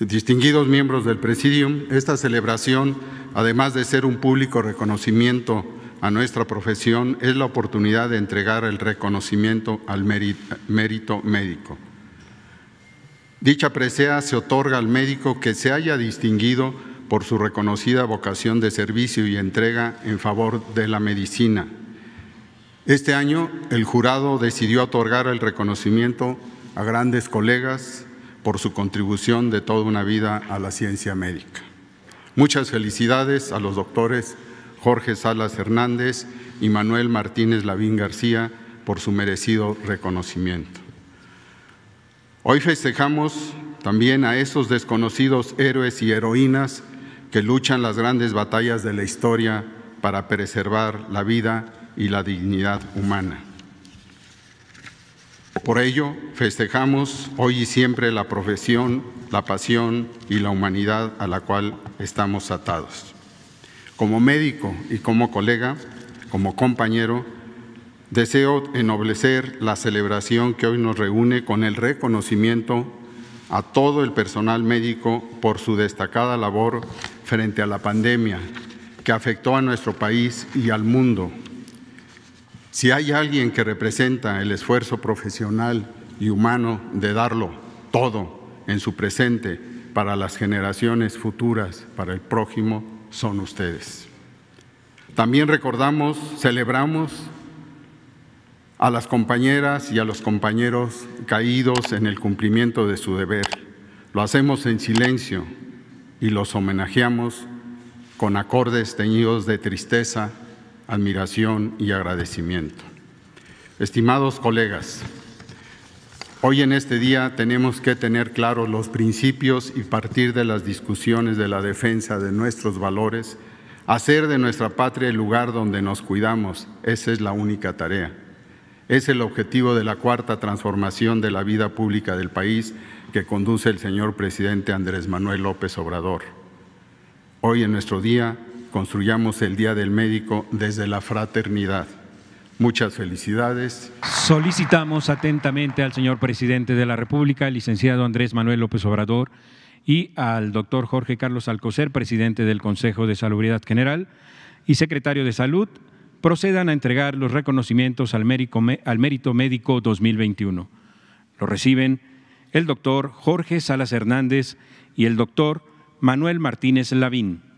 Distinguidos miembros del Presidium, esta celebración, además de ser un público reconocimiento a nuestra profesión, es la oportunidad de entregar el reconocimiento al mérito médico. Dicha presea se otorga al médico que se haya distinguido por su reconocida vocación de servicio y entrega en favor de la medicina. Este año el jurado decidió otorgar el reconocimiento a grandes colegas, por su contribución de toda una vida a la ciencia médica. Muchas felicidades a los doctores Jorge Salas Hernández y Manuel Martínez Lavín García por su merecido reconocimiento. Hoy festejamos también a esos desconocidos héroes y heroínas que luchan las grandes batallas de la historia para preservar la vida y la dignidad humana. Por ello, festejamos hoy y siempre la profesión, la pasión y la humanidad a la cual estamos atados. Como médico y como colega, como compañero, deseo ennoblecer la celebración que hoy nos reúne con el reconocimiento a todo el personal médico por su destacada labor frente a la pandemia que afectó a nuestro país y al mundo si hay alguien que representa el esfuerzo profesional y humano de darlo todo en su presente para las generaciones futuras, para el prójimo, son ustedes. También recordamos, celebramos a las compañeras y a los compañeros caídos en el cumplimiento de su deber. Lo hacemos en silencio y los homenajeamos con acordes teñidos de tristeza admiración y agradecimiento. Estimados colegas, hoy en este día tenemos que tener claros los principios y partir de las discusiones de la defensa de nuestros valores, hacer de nuestra patria el lugar donde nos cuidamos. Esa es la única tarea. Es el objetivo de la cuarta transformación de la vida pública del país que conduce el señor presidente Andrés Manuel López Obrador. Hoy en nuestro día construyamos el Día del Médico desde la fraternidad. Muchas felicidades. Solicitamos atentamente al señor presidente de la República, licenciado Andrés Manuel López Obrador, y al doctor Jorge Carlos Alcocer, presidente del Consejo de Salubridad General y secretario de Salud, procedan a entregar los reconocimientos al Mérito Médico 2021. Lo reciben el doctor Jorge Salas Hernández y el doctor Manuel Martínez Lavín.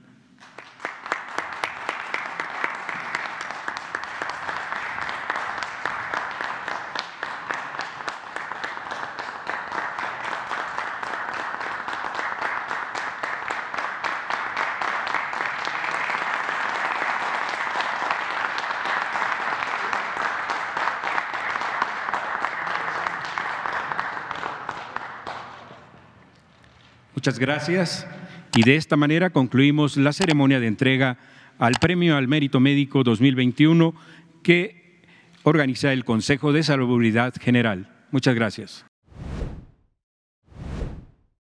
Muchas gracias. Y de esta manera concluimos la ceremonia de entrega al Premio al Mérito Médico 2021 que organiza el Consejo de Salubridad General. Muchas gracias.